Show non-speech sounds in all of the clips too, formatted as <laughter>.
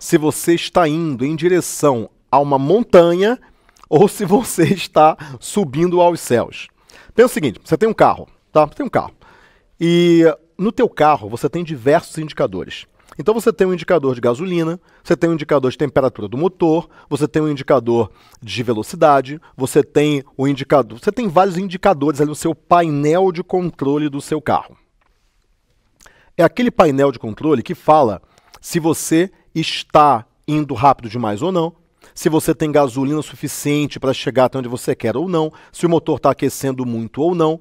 se você está indo em direção a uma montanha ou se você <laughs> está subindo aos céus. Pensa o seguinte, você tem um carro, tá? tem um carro. E no teu carro você tem diversos indicadores. Então você tem um indicador de gasolina, você tem um indicador de temperatura do motor, você tem um indicador de velocidade, você tem o um indicador, você tem vários indicadores ali no seu painel de controle do seu carro. É aquele painel de controle que fala se você está indo rápido demais ou não, se você tem gasolina suficiente para chegar até onde você quer ou não, se o motor está aquecendo muito ou não.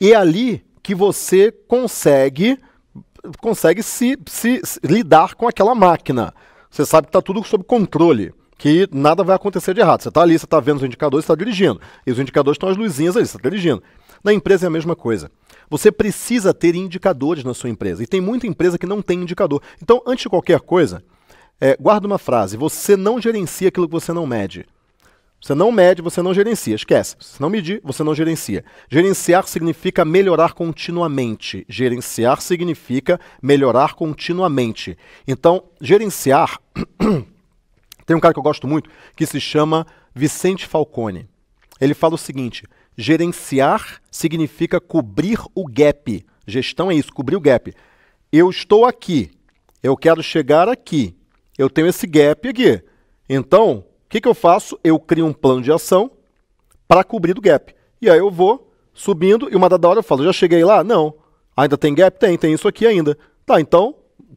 E é ali que você consegue consegue se, se, se lidar com aquela máquina. Você sabe que está tudo sob controle que nada vai acontecer de errado. Você está ali, você está vendo os indicadores, você está dirigindo. E os indicadores estão as luzinhas ali, você está dirigindo. Na empresa é a mesma coisa. Você precisa ter indicadores na sua empresa. E tem muita empresa que não tem indicador. Então, antes de qualquer coisa, é, guarda uma frase: você não gerencia aquilo que você não mede. Você não mede, você não gerencia. Esquece. Se não medir, você não gerencia. Gerenciar significa melhorar continuamente. Gerenciar significa melhorar continuamente. Então, gerenciar. <coughs> Tem um cara que eu gosto muito que se chama Vicente Falcone. Ele fala o seguinte: Gerenciar significa cobrir o gap. Gestão é isso, cobrir o gap. Eu estou aqui, eu quero chegar aqui, eu tenho esse gap aqui. Então, o que, que eu faço? Eu crio um plano de ação para cobrir o gap. E aí eu vou subindo e uma dada hora eu falo, já cheguei lá? Não. Ainda tem gap? Tem, tem isso aqui ainda. Tá, então,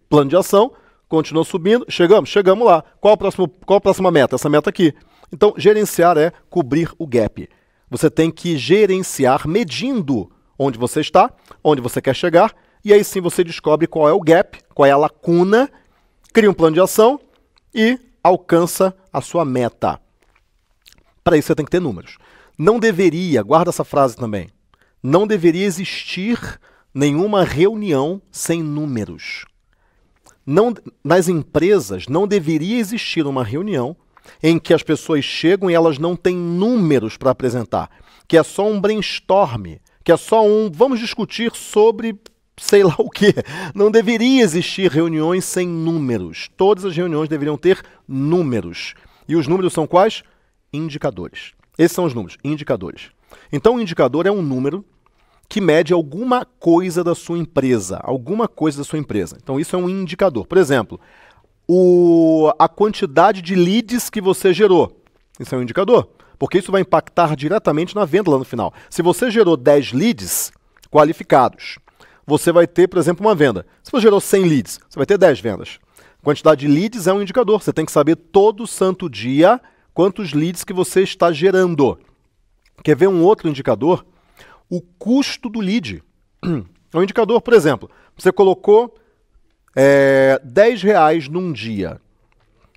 plano de ação, continua subindo, chegamos, chegamos lá. Qual, o próximo, qual a próxima meta? Essa meta aqui. Então, gerenciar é cobrir o gap. Você tem que gerenciar medindo onde você está, onde você quer chegar, e aí sim você descobre qual é o gap, qual é a lacuna, cria um plano de ação e alcança a sua meta. Para isso você tem que ter números. Não deveria, guarda essa frase também, não deveria existir nenhuma reunião sem números. Não, nas empresas não deveria existir uma reunião em que as pessoas chegam e elas não têm números para apresentar, que é só um brainstorm, que é só um vamos discutir sobre sei lá o que. Não deveria existir reuniões sem números. Todas as reuniões deveriam ter números. E os números são quais? Indicadores. Esses são os números, indicadores. Então, o indicador é um número que mede alguma coisa da sua empresa, alguma coisa da sua empresa. Então, isso é um indicador. Por exemplo, o, a quantidade de leads que você gerou. Isso é um indicador, porque isso vai impactar diretamente na venda lá no final. Se você gerou 10 leads qualificados, você vai ter, por exemplo, uma venda. Se você gerou 100 leads, você vai ter 10 vendas. A quantidade de leads é um indicador. Você tem que saber todo santo dia quantos leads que você está gerando. Quer ver um outro indicador? O custo do lead. <clears throat> É um indicador, por exemplo, você colocou é, 10 reais num dia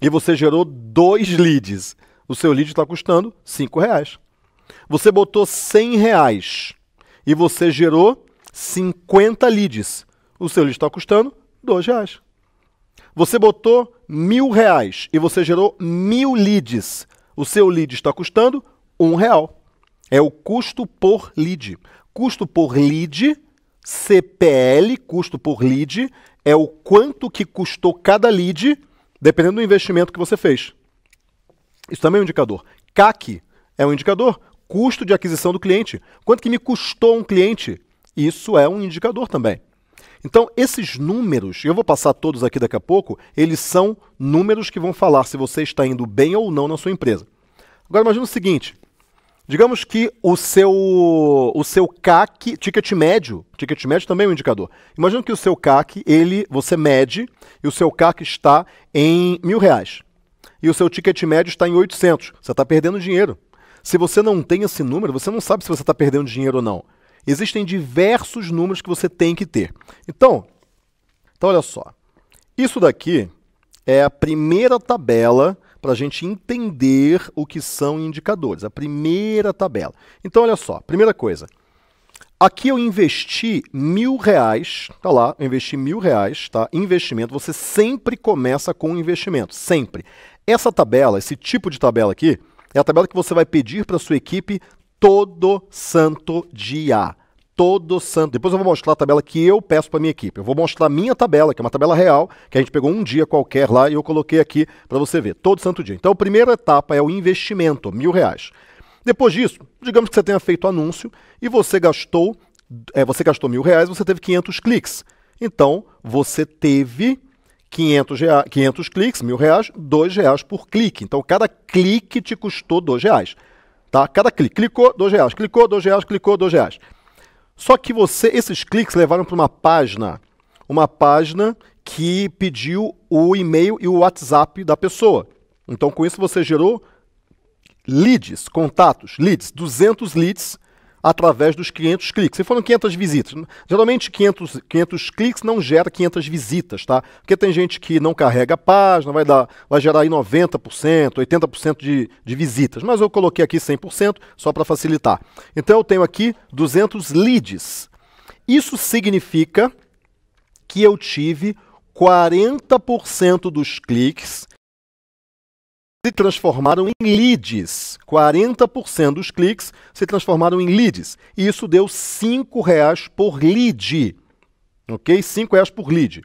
e você gerou dois leads, o seu lead está custando 5 reais. Você botou 100 reais e você gerou 50 leads, o seu lead está custando 2 reais. Você botou mil reais e você gerou mil leads, o seu lead está custando um real. É o custo por lead. Custo por lead, CPL, custo por lead, é o quanto que custou cada lead, dependendo do investimento que você fez. Isso também é um indicador. CAC é um indicador, custo de aquisição do cliente. Quanto que me custou um cliente? Isso é um indicador também. Então, esses números, eu vou passar todos aqui daqui a pouco, eles são números que vão falar se você está indo bem ou não na sua empresa. Agora imagine o seguinte: Digamos que o seu o seu CAC, ticket médio, ticket médio também é um indicador. Imagina que o seu CAC, ele, você mede e o seu CAC está em mil reais. E o seu ticket médio está em 800. Você está perdendo dinheiro. Se você não tem esse número, você não sabe se você está perdendo dinheiro ou não. Existem diversos números que você tem que ter. Então, então olha só. Isso daqui é a primeira tabela para a gente entender o que são indicadores, a primeira tabela. Então, olha só, primeira coisa. Aqui eu investi mil reais, tá lá, eu investi mil reais, tá? Investimento, você sempre começa com investimento, sempre. Essa tabela, esse tipo de tabela aqui, é a tabela que você vai pedir para sua equipe todo santo dia todo santo. Depois eu vou mostrar a tabela que eu peço para minha equipe. Eu vou mostrar a minha tabela, que é uma tabela real, que a gente pegou um dia qualquer lá e eu coloquei aqui para você ver, todo santo dia. Então, a primeira etapa é o investimento, mil reais. Depois disso, digamos que você tenha feito anúncio e você gastou, é, você gastou mil reais, você teve 500 cliques. Então, você teve 500, rea, 500 cliques, mil reais, dois reais por clique. Então, cada clique te custou dois reais. Tá? Cada clique. Clicou, dois reais. Clicou, dois reais. Clicou, dois reais. Só que você, esses cliques levaram para uma página, uma página que pediu o e-mail e o WhatsApp da pessoa. Então, com isso você gerou leads, contatos, leads, 200 leads através dos 500 cliques. Se foram 500 visitas, geralmente 500, 500 cliques não gera 500 visitas, tá? Porque tem gente que não carrega a página, vai, dar, vai gerar aí 90%, 80% de, de visitas. Mas eu coloquei aqui 100% só para facilitar. Então eu tenho aqui 200 leads. Isso significa que eu tive 40% dos cliques se transformaram em leads. 40% dos cliques se transformaram em leads. E isso deu R$ 5,00 por lead. Ok? R$ 5,00 por lead.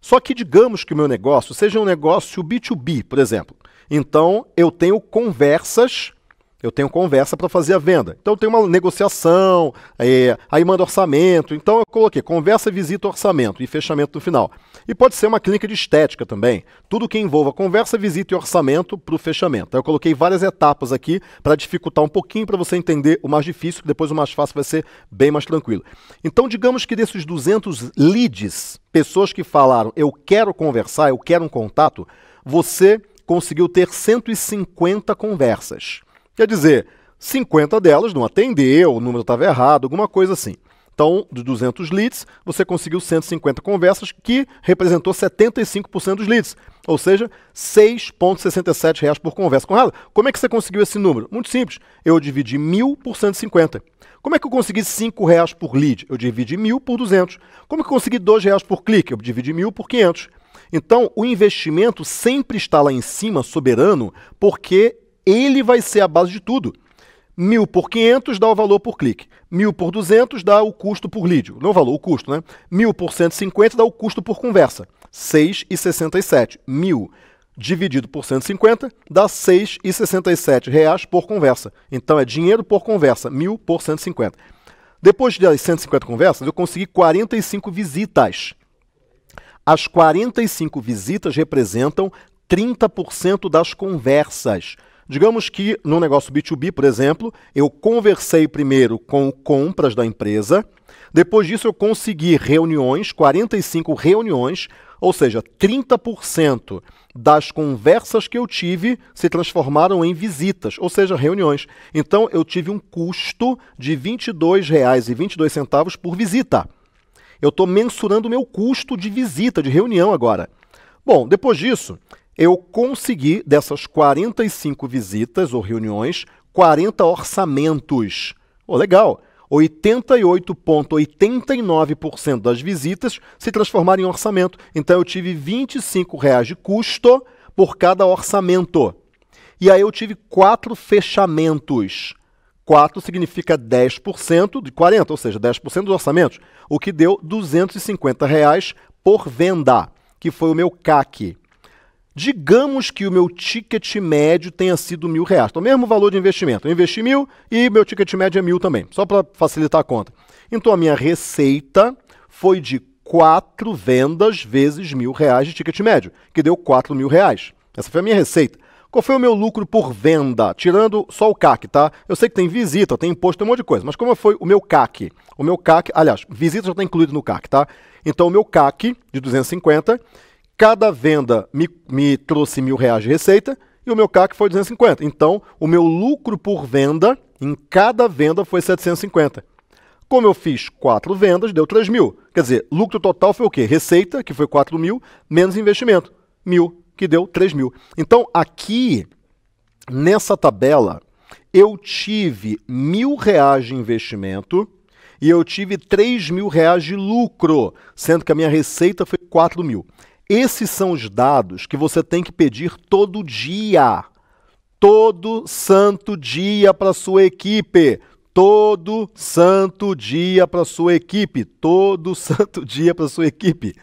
Só que digamos que o meu negócio seja um negócio B2B, por exemplo. Então, eu tenho conversas eu tenho conversa para fazer a venda. Então tem uma negociação, é, aí manda orçamento. Então eu coloquei conversa, visita, orçamento e fechamento no final. E pode ser uma clínica de estética também. Tudo que envolva conversa, visita e orçamento para o fechamento. Então, eu coloquei várias etapas aqui para dificultar um pouquinho para você entender o mais difícil, depois o mais fácil vai ser bem mais tranquilo. Então digamos que desses 200 leads, pessoas que falaram eu quero conversar, eu quero um contato, você conseguiu ter 150 conversas. Quer dizer, 50 delas não atendeu, o número estava errado, alguma coisa assim. Então, dos 200 leads, você conseguiu 150 conversas, que representou 75% dos leads, ou seja, R$ 6,67 por conversa Conrado, Como é que você conseguiu esse número? Muito simples. Eu dividi 1.000 por 150. Como é que eu consegui R$ 5,00 por lead? Eu dividi 1.000 por 200. Como é que eu consegui R$ 2,00 por clique? Eu dividi 1.000 por 500. Então, o investimento sempre está lá em cima, soberano, porque ele vai ser a base de tudo. Mil por 500 dá o valor por clique. Mil por 200 dá o custo por lead. Não o valor, o custo, né? Mil por 150 dá o custo por conversa. 6,67. Mil dividido por 150 dá R$ 6,67 reais por conversa. Então é dinheiro por conversa, mil por 150. Depois das 150 conversas, eu consegui 45 visitas. As 45 visitas representam 30% das conversas. Digamos que no negócio B2B, por exemplo, eu conversei primeiro com compras da empresa, depois disso eu consegui reuniões, 45 reuniões, ou seja, 30% das conversas que eu tive se transformaram em visitas, ou seja, reuniões. Então eu tive um custo de R$ 22,22 por visita. Eu estou mensurando o meu custo de visita, de reunião agora. Bom, depois disso, eu consegui, dessas 45 visitas ou reuniões, 40 orçamentos. Oh, legal! 88,89% das visitas se transformaram em orçamento. Então eu tive R$ 25,00 de custo por cada orçamento. E aí eu tive quatro fechamentos. 4 significa 10% de 40, ou seja, 10% dos orçamentos, o que deu R$ 250 por venda, que foi o meu CAC. Digamos que o meu ticket médio tenha sido mil reais. Então, mesmo valor de investimento. Eu investi mil e meu ticket médio é mil também, só para facilitar a conta. Então, a minha receita foi de quatro vendas vezes mil reais de ticket médio, que deu quatro mil reais. Essa foi a minha receita. Qual foi o meu lucro por venda? Tirando só o CAC, tá? Eu sei que tem visita, tem imposto, tem um monte de coisa, mas como foi o meu CAC? O meu CAC, aliás, visita já está incluído no CAC, tá? Então, o meu CAC de 250 Cada venda me, me trouxe mil reais de receita e o meu CAC foi 250. Então, o meu lucro por venda em cada venda foi 750. Como eu fiz quatro vendas, deu 3 mil. Quer dizer, lucro total foi o quê? Receita, que foi 4 mil, menos investimento, mil, que deu 3 mil. Então, aqui, nessa tabela, eu tive mil reais de investimento e eu tive 3 mil reais de lucro, sendo que a minha receita foi 4 mil. Esses são os dados que você tem que pedir todo dia. Todo santo dia para sua equipe. Todo santo dia para sua equipe. Todo santo <laughs> dia para sua equipe.